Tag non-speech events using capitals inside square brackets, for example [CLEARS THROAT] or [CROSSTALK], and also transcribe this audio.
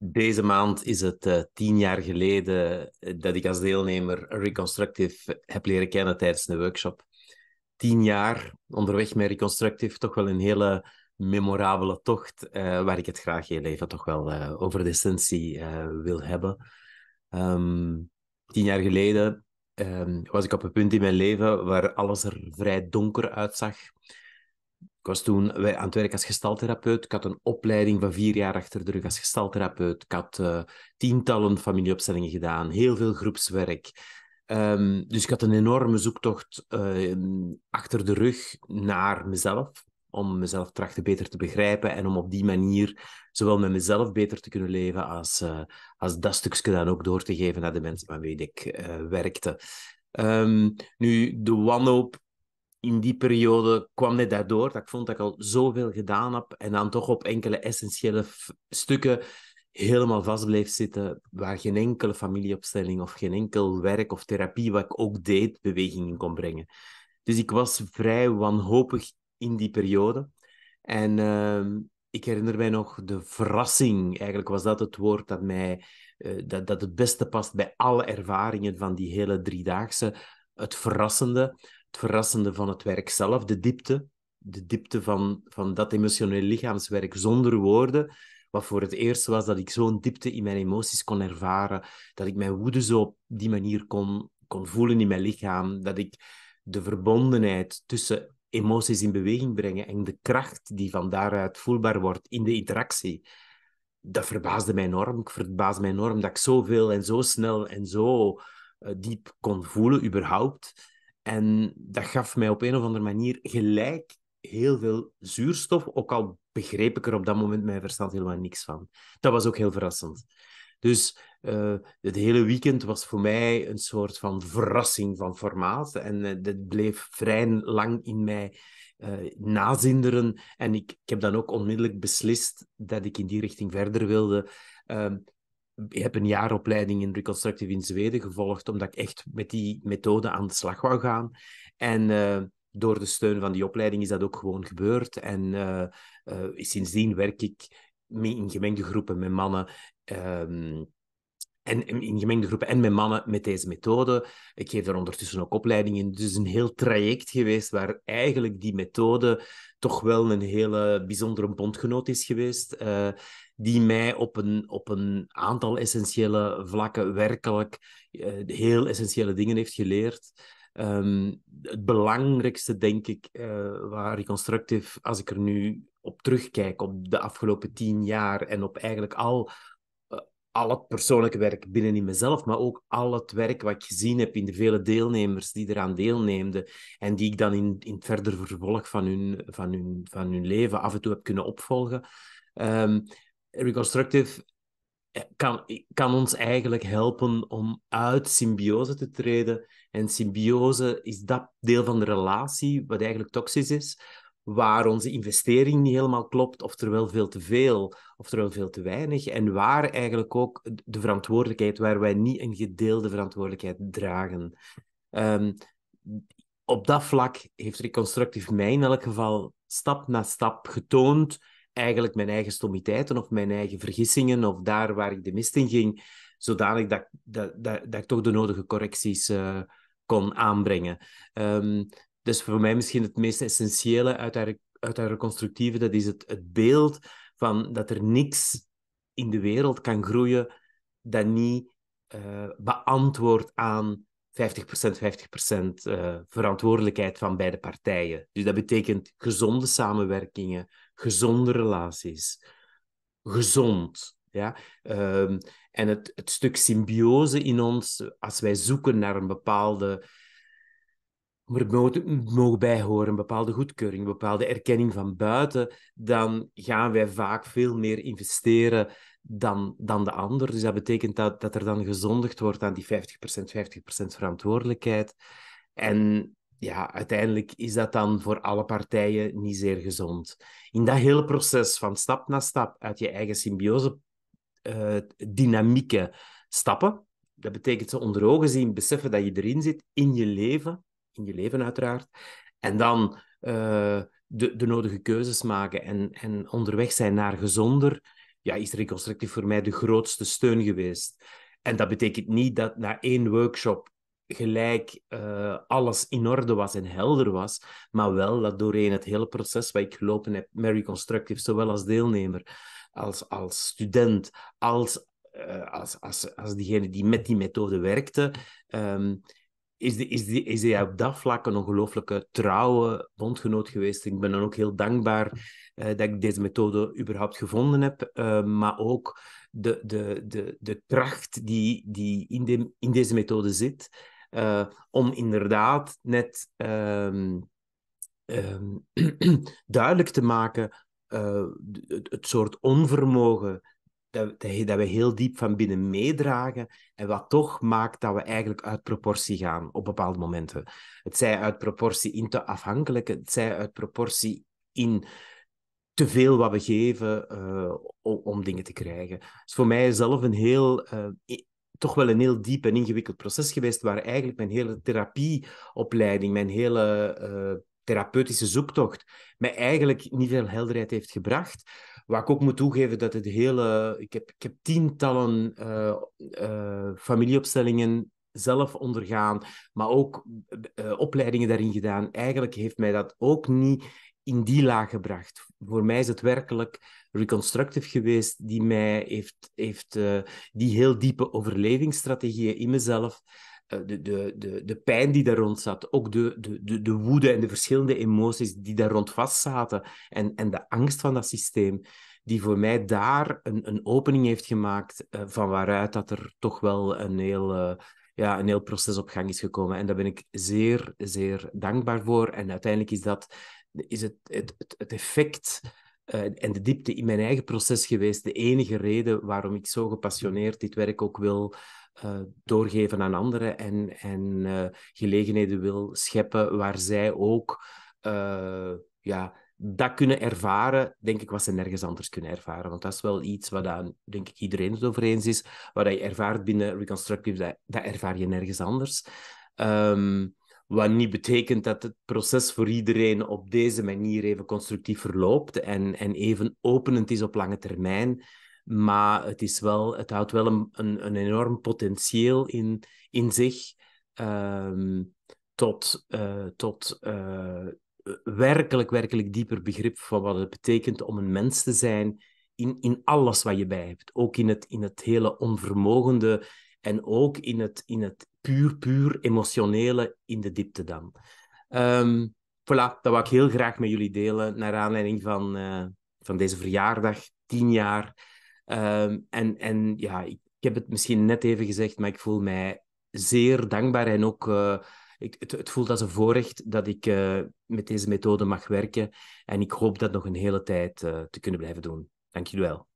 Deze maand is het eh, tien jaar geleden eh, dat ik als deelnemer Reconstructive heb leren kennen tijdens een workshop. Tien jaar onderweg met Reconstructive, toch wel een hele memorabele tocht, eh, waar ik het graag heel leven toch wel over de essentie wil hebben. Ehm, tien jaar geleden ehm, was ik op een punt in mijn leven waar alles er vrij donker uitzag was toen aan het werk als gestaltherapeut. Ik had een opleiding van vier jaar achter de rug als gestaltherapeut. Ik had eh, tientallen familieopstellingen gedaan, heel veel groepswerk. Ehm, dus ik had een enorme zoektocht ehm, achter de rug naar mezelf. Om mezelf trachten beter te begrijpen en om op die manier zowel met mezelf beter te kunnen leven als, eh, als dat stukje dan ook door te geven naar de mensen waarmee ik eh, werkte. Ehm, nu, de wanhoop in die periode kwam net daardoor dat ik vond dat ik al zoveel gedaan heb en dan toch op enkele essentiële stukken helemaal vast bleef zitten, waar geen enkele familieopstelling of geen enkel werk of therapie wat ik ook deed, beweging in kon brengen. Dus ik was vrij wanhopig in die periode. En ehm, ik herinner mij nog de verrassing, eigenlijk was dat het woord dat mij eh, dat, dat het beste past bij alle ervaringen van die hele driedaagse. Het verrassende het verrassende van het werk zelf, de diepte, de diepte van, van dat emotioneel lichaamswerk zonder woorden. Wat voor het eerst was dat ik zo'n diepte in mijn emoties kon ervaren, dat ik mijn woede zo op die manier kon, kon voelen in mijn lichaam, dat ik de verbondenheid tussen emoties in beweging brengen en de kracht die van daaruit voelbaar wordt in de interactie. Dat verbaasde mij enorm. Ik verbaasde mij enorm dat ik zoveel en zo snel en zo eh, diep kon voelen, überhaupt. En dat gaf mij op een of andere manier gelijk heel veel zuurstof, ook al begreep ik er op dat moment mijn verstand helemaal niks van. Dat was ook heel verrassend. Dus eh, het hele weekend was voor mij een soort van verrassing van formaat. En eh, dat bleef vrij lang in mij eh, nazinderen. En ik, ik, heb dan ook onmiddellijk beslist dat ik in die richting verder wilde. Ehm, ik heb een jaaropleiding in Reconstructive in Zweden gevolgd, omdat ik echt met die methode aan de slag wou gaan. En eh, door de steun van die opleiding is dat ook gewoon gebeurd. En eh, eh, sindsdien werk ik in gemengde groepen met mannen. Ehm, en in gemengde groepen en met mannen met deze methode. Ik geef daar ondertussen ook opleidingen in. Dus een heel traject geweest waar eigenlijk die methode toch wel een hele bijzondere bondgenoot is geweest die mij op een, op een aantal essentiële vlakken werkelijk eh, heel essentiële dingen heeft geleerd. Ehm, het belangrijkste, denk ik, uh, waar Reconstructive, als ik er nu op terugkijk, op de afgelopen tien jaar en op eigenlijk al, eh, al het persoonlijke werk binnen in mezelf, maar ook al het werk wat ik gezien heb in de vele deelnemers die eraan deelneemden en die ik dan in, in het verder vervolg van hun, van, hun, van hun leven af en toe heb kunnen opvolgen. Ehm, reconstructive eh, kan, kan ons eigenlijk helpen om uit symbiose te treden. En symbiose is dat deel van de relatie wat eigenlijk toxisch is, waar onze investering niet helemaal klopt, oftewel veel te veel, oftewel veel te weinig. En waar eigenlijk ook de verantwoordelijkheid, waar wij niet een gedeelde verantwoordelijkheid dragen. Ehm, op dat vlak heeft Reconstructive mij in elk geval stap na stap getoond eigenlijk mijn eigen stommiteiten of mijn eigen vergissingen of daar waar ik de mist in ging, zodanig dat, dat, dat, dat ik toch de nodige correcties eh, kon aanbrengen. Ehm, dus voor mij misschien het meest essentiële uit haar, uit haar reconstructieve, dat is het, het beeld van dat er niks in de wereld kan groeien dat niet uh, eh, beantwoord aan 50%, 50% uh, verantwoordelijkheid van beide partijen. Dus dat betekent gezonde samenwerkingen, gezonde relaties. Gezond. Ja? Ehm, en het, het stuk symbiose in ons, als wij zoeken naar een bepaalde maar mogen bijhoren, een bepaalde goedkeuring, een bepaalde erkenning van buiten, dan gaan wij vaak veel meer investeren dan, dan de ander. Dus dat betekent dat, dat er dan gezondigd wordt aan die 50%, 50% verantwoordelijkheid. En ja, uiteindelijk is dat dan voor alle partijen niet zeer gezond. In dat hele proces van stap na stap uit je eigen symbiose uh, dynamieken stappen, dat betekent ze onder ogen zien, beseffen dat je erin zit, in je leven, in je leven uiteraard, en dan eh, de, de nodige keuzes maken en, en onderweg zijn naar gezonder, ja, is reconstructief voor mij de grootste steun geweest. En dat betekent niet dat na één workshop gelijk eh, alles in orde was en helder was, maar wel dat doorheen het hele proces waar ik gelopen heb Mary Constructive, zowel als deelnemer, als, als student, als, eh, als, als, als diegene die met die methode werkte, ehm, is, de, is, de, is hij op dat vlak een ongelooflijke trouwe bondgenoot geweest. Ik ben dan ook heel dankbaar eh, dat ik deze methode überhaupt gevonden heb, maar ook de, de, de, de kracht die, die in, de, in deze methode zit. Eh, om inderdaad net ehm, ehm, [CLEARS THROAT] duidelijk te maken eh, het, soort onvermogen dat, dat we heel diep van binnen meedragen en wat toch maakt dat we eigenlijk uit proportie gaan op bepaalde momenten. Het zij uit proportie in te afhankelijk, het zij uit proportie in te veel wat we geven eh, om, dingen te krijgen. is dus voor mij zelf een heel uh, toch wel een heel diep en ingewikkeld proces geweest, waar eigenlijk mijn hele therapieopleiding, mijn hele eh, therapeutische zoektocht, mij eigenlijk niet veel helderheid heeft gebracht. Waar ik ook moet toegeven dat het hele. Ik heb, ik heb tientallen eh, eh, familieopstellingen zelf ondergaan, maar ook opleidingen daarin gedaan. Eigenlijk heeft mij dat ook niet in die laag gebracht. Voor mij is het werkelijk reconstructive geweest, die mij heeft, heeft eh, die heel diepe overlevingsstrategieën in mezelf, eh, de, de, de, de pijn die daar rond zat, ook de, de, de, de woede en de verschillende emoties die daar rond vastzaten en, en de angst van dat systeem, die voor mij daar een, een opening heeft gemaakt eh, van waaruit dat er toch wel een heel ja, een heel proces op gang is gekomen. En daar ben ik zeer, zeer dankbaar voor. En uiteindelijk is dat is het, het, het, het effect eh, en de diepte in mijn eigen proces geweest de enige reden waarom ik zo gepassioneerd dit werk ook wil eh, doorgeven aan anderen en, en eh, gelegenheden wil scheppen waar zij ook ja, dat kunnen ervaren, denk ik, wat ze nergens anders kunnen ervaren. Want dat is wel iets wat dan, denk ik, iedereen het over eens is. Wat je ervaart binnen Reconstructive, dat, dat ervaar je nergens anders. Um, wat niet betekent dat het proces voor iedereen op deze manier even constructief verloopt en, en even openend is op lange termijn. Maar het, is wel, het houdt wel een, een, enorm potentieel in, in zich um, tot, eh, tot eh, werkelijk, werkelijk dieper begrip van wat het betekent om een mens te zijn in, in alles wat je bij hebt. Ook in het, in het hele onvermogende en ook in het, in het puur, puur emotionele in de diepte dan. Ehm, voilà, dat wou ik heel graag met jullie delen naar aanleiding van, eh, van deze verjaardag, tien jaar. Ehm, en, en ja, ik, heb het misschien net even gezegd, maar ik voel mij zeer dankbaar en ook... Eh, ik, het, het, voelt als een voorrecht dat ik eh, met deze methode mag werken. En ik hoop dat nog een hele tijd te kunnen blijven doen. Dank jullie wel.